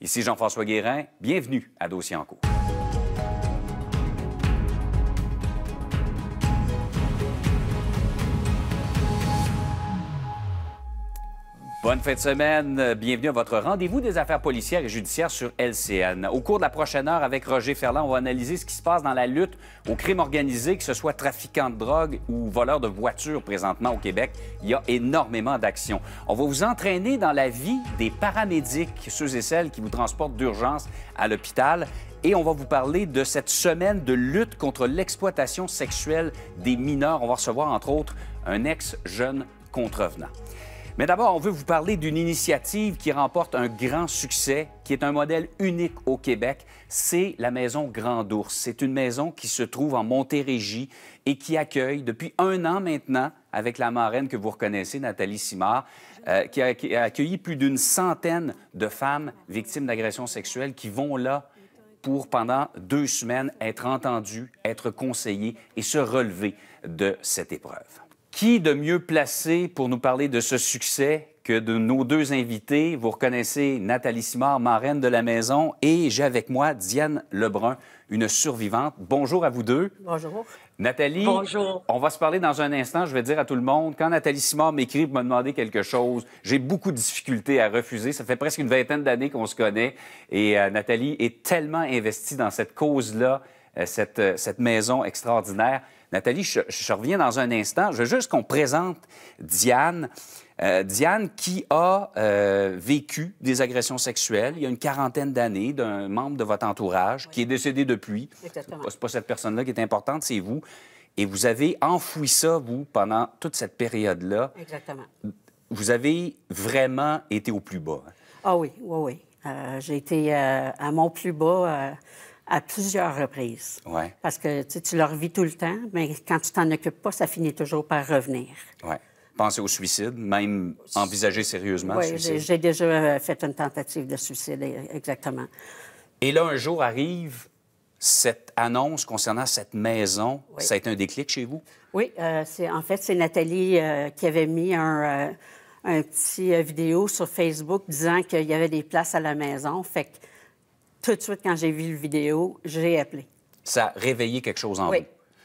Ici Jean-François Guérin, bienvenue à Dossier en cours. Bonne fin de semaine. Bienvenue à votre rendez-vous des affaires policières et judiciaires sur LCN. Au cours de la prochaine heure, avec Roger Ferland, on va analyser ce qui se passe dans la lutte aux crime organisé, que ce soit trafiquant de drogue ou voleurs de voitures présentement au Québec. Il y a énormément d'actions. On va vous entraîner dans la vie des paramédics, ceux et celles qui vous transportent d'urgence à l'hôpital et on va vous parler de cette semaine de lutte contre l'exploitation sexuelle des mineurs. On va recevoir entre autres un ex-jeune contrevenant. Mais d'abord, on veut vous parler d'une initiative qui remporte un grand succès, qui est un modèle unique au Québec. C'est la maison Grand Ours. C'est une maison qui se trouve en Montérégie et qui accueille depuis un an maintenant, avec la marraine que vous reconnaissez, Nathalie Simard, euh, qui, a, qui a accueilli plus d'une centaine de femmes victimes d'agressions sexuelles qui vont là pour, pendant deux semaines, être entendues, être conseillées et se relever de cette épreuve. Qui de mieux placé pour nous parler de ce succès que de nos deux invités? Vous reconnaissez Nathalie Simard, marraine de la maison, et j'ai avec moi Diane Lebrun, une survivante. Bonjour à vous deux. Bonjour. Nathalie, on va se parler dans un instant. Je vais dire à tout le monde, quand Nathalie Simard m'écrit pour me demander quelque chose, j'ai beaucoup de difficultés à refuser. Ça fait presque une vingtaine d'années qu'on se connaît et euh, Nathalie est tellement investie dans cette cause-là, euh, cette, euh, cette maison extraordinaire. Nathalie, je, reviens dans un instant. Je veux juste qu'on présente Diane. Euh, Diane qui a euh, vécu des agressions sexuelles il y a une quarantaine d'années d'un membre de votre entourage qui est décédé depuis. Exactement. C'est pas cette personne-là qui est importante, c'est vous. Et vous avez enfoui ça, vous, pendant toute cette période-là. Exactement. Vous avez vraiment été au plus bas. Hein? Ah oui, oui, oui. Euh, j'ai été à mon plus bas à plusieurs reprises. Ouais. Parce que tu leur vis tout le temps, mais quand tu t'en occupes pas, ça finit toujours par revenir. Ouais. Penser au suicide, même envisager sérieusement Oui, J'ai déjà euh, fait une tentative de suicide, e, exactement. Et là, un jour arrive cette annonce concernant cette maison. Ça a été un déclic chez vous? Oui, euh, en fait, c'est Nathalie euh, qui avait mis un, euh, un petit vidéo sur Facebook disant qu'il y avait des places à la maison. Fait que tout de suite, quand j'ai vu le vidéo, j'ai appelé. Ça a réveillé quelque chose en vous?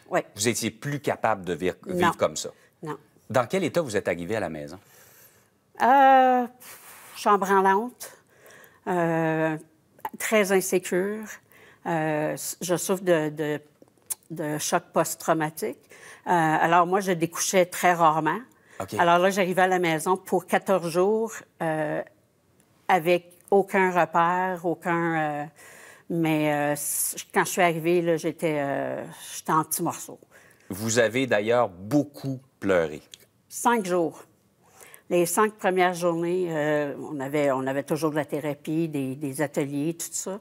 Oui. Vous étiez plus capable de vivre, comme ça? Non. Dans quel état vous êtes arrivé à la maison? Euh, chambre en lente, euh, très insécure. Euh, je souffre de, de, choc post-traumatique. alors, moi, je découchais très rarement. Alors là, j'arrivais à la maison pour 14 jours avec aucun repère, aucun. Euh, mais euh, quand je suis arrivée, euh, j'étais en petits morceaux. Vous avez d'ailleurs beaucoup pleuré. Cinq jours. Les cinq premières journées, on, avait, on avait toujours de la thérapie, des, ateliers, tout ça.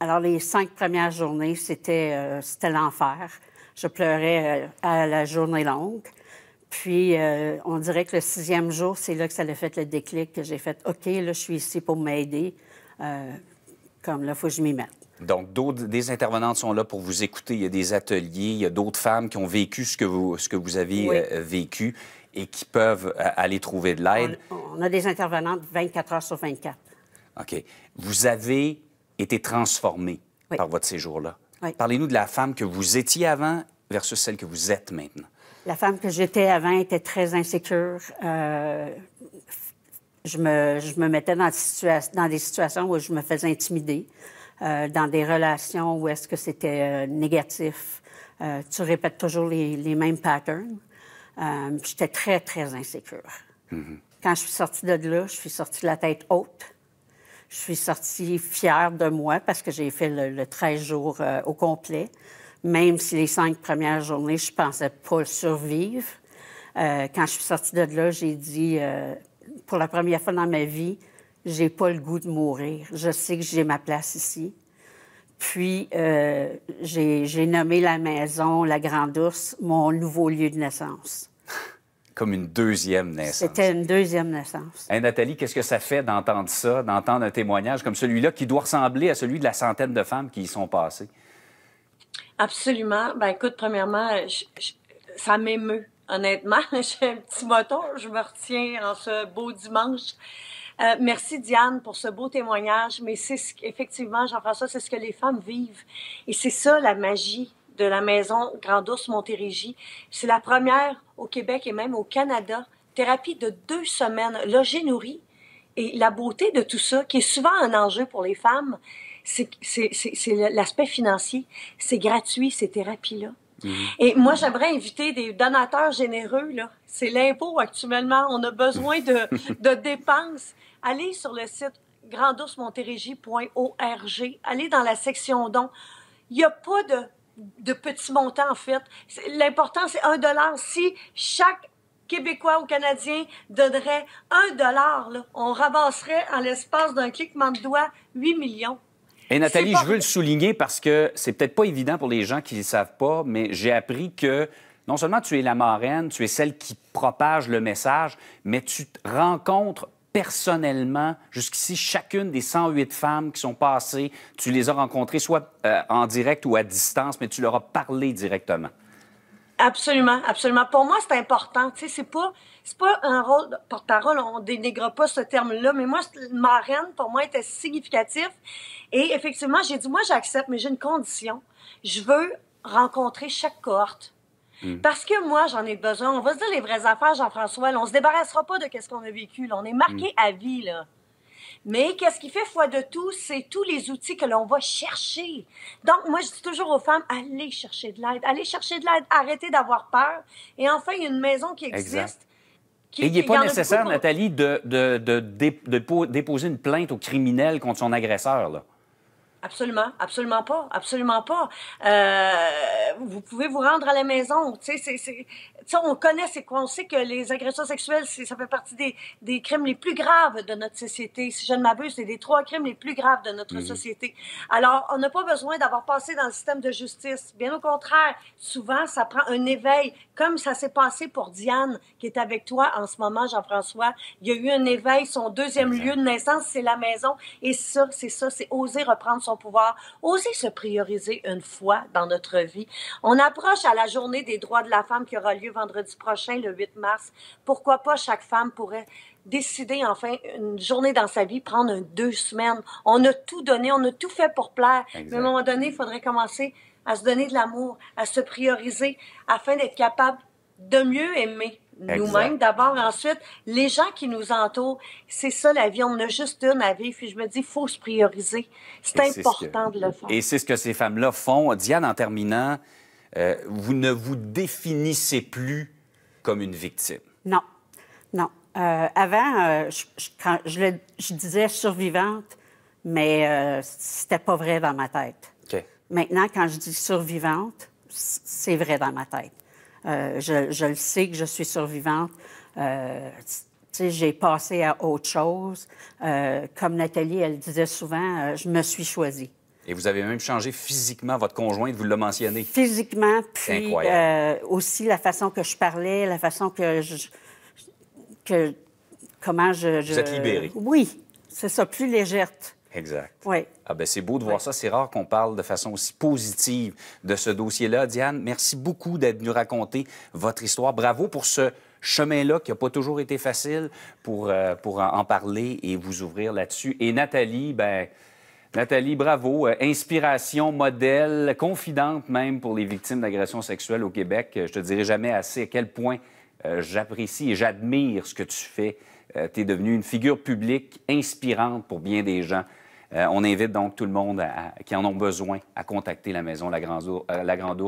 alors, les cinq premières journées, c'était c'était l'enfer. Je pleurais à la journée longue. Puis, euh, on dirait que le sixième jour, c'est là que ça a fait le déclic, que j'ai fait OK, là, je suis ici pour m'aider. Euh, comme là, il faut que je m'y mette. Donc, des intervenantes sont là pour vous écouter. Il y a des ateliers, il y a d'autres femmes qui ont vécu ce que vous, ce avez euh, vécu et qui peuvent aller trouver de l'aide. On, a des intervenantes 24 heures sur 24. OK. Vous avez été transformée par votre séjour-là. Parlez-nous de la femme que vous étiez avant versus celle que vous êtes maintenant. La femme que j'étais avant était très insécure. Euh, je, me, je, me, mettais dans des, dans des, situations où je me faisais intimider, euh, dans des relations où est-ce que c'était euh, négatif. Euh, tu répètes toujours les, les mêmes patterns. j'étais très, très insécure. Mm-hmm. Quand je suis sortie de là, je suis sortie la tête haute. Je suis sortie fière de moi parce que j'ai fait le, 13 jours au complet même si les cinq premières journées, je pensais pas survivre. Euh, quand je suis sortie de là, j'ai dit, euh, pour la première fois dans ma vie, j'ai pas le goût de mourir. Je sais que j'ai ma place ici. Puis, euh, j'ai nommé la maison La Grande ours mon nouveau lieu de naissance. Comme une deuxième naissance. C'était une deuxième naissance. Nathalie, qu'est-ce que ça fait d'entendre ça, d'entendre un témoignage comme celui-là qui doit ressembler à celui de la centaine de femmes qui y sont passées? Absolument. Ben écoute, premièrement, ça m'émeut. Honnêtement, j'ai un petit moton, je me retiens en ce beau dimanche. Euh, merci Diane pour ce beau témoignage, mais c'est ce effectivement, Jean-François, c'est ce que les femmes vivent. Et c'est ça la magie de la maison Grand-Ours Montérégie. C'est la première au Québec et même au Canada. Thérapie de deux semaines, logée nourrie. Et la beauté de tout ça, qui est souvent un enjeu pour les femmes, c'est l'aspect financier. C'est gratuit, ces thérapies-là. Mhm. Et moi, j'aimerais inviter des donateurs généreux. C'est l'impôt actuellement. On a besoin de, dépenses. Allez sur le site grandoursmontérégie.org. Allez dans la section dons. Il n'y a pas de, petits montants, en fait. L'important, c'est un dollar. Si chaque Québécois ou Canadien donnerait un dollar, on ramasserait en l'espace d'un cliquement de doigt 8 millions. Et Nathalie, je veux le souligner parce que c'est peut-être pas évident pour les gens qui ne savent pas, mais j'ai appris que non seulement tu es la marraine, tu es celle qui propage le message, mais tu rencontres personnellement jusqu'ici chacune des 108 femmes qui sont passées. Tu les as rencontrées soit euh, en direct ou à distance, mais tu leur as parlé directement. Absolument, absolument. Pour moi, c'est important. Tu sais, c'est pas, c'est pas un rôle de porte-parole. On dénigre pas ce terme-là, mais moi, marraine, pour moi, était significatif. Et effectivement, j'ai dit, moi, j'accepte, mais j'ai une condition. Je veux rencontrer chaque cohorte. Hmm. Parce que moi, j'en ai besoin. On va se dire les vraies affaires, Jean-François. On on se débarrassera pas de qu'est-ce qu'on a vécu. On est marqué hmm. à vie, là. Mais qu'est-ce qui fait foi de tout, c'est tous les outils que l'on va chercher. Donc, moi, je dis toujours aux femmes, allez chercher de l'aide, allez chercher de l'aide, arrêtez d'avoir peur. Et enfin, il y a une maison qui existe. Qui, Et il n'est pas nécessaire, Nathalie, de, de, de, déposer une plainte au criminel contre son agresseur, là. Absolument, absolument pas, absolument pas. Euh, vous pouvez vous rendre à la maison. Tu sais, c'est on connaît, c'est quoi? On sait que les agressions sexuelles, ça fait partie des, des, crimes les plus graves de notre société. Si je ne m'abuse, c'est des trois crimes les plus graves de notre mhm. société. Alors, on n'a pas besoin d'avoir passé dans le système de justice. Bien au contraire, souvent, ça prend un éveil, comme ça s'est passé pour Diane, qui est avec toi en ce moment, Jean-François. Il y a eu un éveil, son deuxième lieu de naissance, c'est la maison. Et ça, c'est ça, c'est oser reprendre son pouvoir, oser se prioriser une fois dans notre vie. On approche à la journée des droits de la femme qui aura lieu vendredi prochain, le 8 mars. Pourquoi pas chaque femme pourrait décider enfin une journée dans sa vie, prendre deux semaines. On a tout donné, on a tout fait pour plaire. Mais à un moment donné, il faudrait commencer à se donner de l'amour, à se prioriser, afin d'être capable de mieux aimer nous-mêmes d'abord, ensuite les gens qui nous entourent. C'est ça la vie, on a juste une à Puis je me dis, il faut se prioriser. C'est important de le faire. Et c'est ce que ces femmes-là font. Diane, en terminant, euh, vous ne vous définissez plus comme une victime. Non, non. Euh, avant, euh, je, quand je, disais survivante, mais c'était pas vrai dans ma tête. Maintenant, quand je dis survivante, c'est vrai dans ma tête. je, le sais que je suis survivante j'ai passé à autre chose. comme Nathalie, elle disait souvent, je me suis choisie. Et vous avez même changé physiquement votre conjointe, vous le mentionné. Physiquement, puis euh, aussi la façon que je parlais, la façon que je... Que... Comment je, Vous êtes libérée. Oui, c'est ça, plus légère. Exact. Oui. Ah ben c'est beau de voir ça. C'est rare qu'on parle de façon aussi positive de ce dossier-là. Diane, merci beaucoup d'être venue raconter votre histoire. Bravo pour ce chemin-là qui n'a pas toujours été facile pour, euh, pour en parler et vous ouvrir là-dessus. Et Nathalie, ben Nathalie, bravo. Euh, inspiration, modèle, confidente même pour les victimes d'agressions sexuelles au Québec. Euh, je te dirai jamais assez à quel point euh, j'apprécie et j'admire ce que tu fais. tu es devenue une figure publique inspirante pour bien des gens. on invite donc tout le monde qui en ont besoin à contacter la maison La Grande, Ourse, la Grande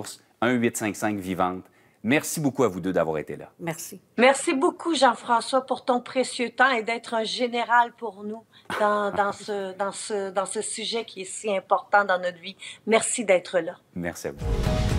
Vivante Merci beaucoup à vous deux d'avoir été là. Merci. Merci beaucoup, Jean-François, pour ton précieux temps et d'être un général pour nous dans, ce, dans, dans ce sujet qui est si important dans notre vie. Merci d'être là. Merci à vous.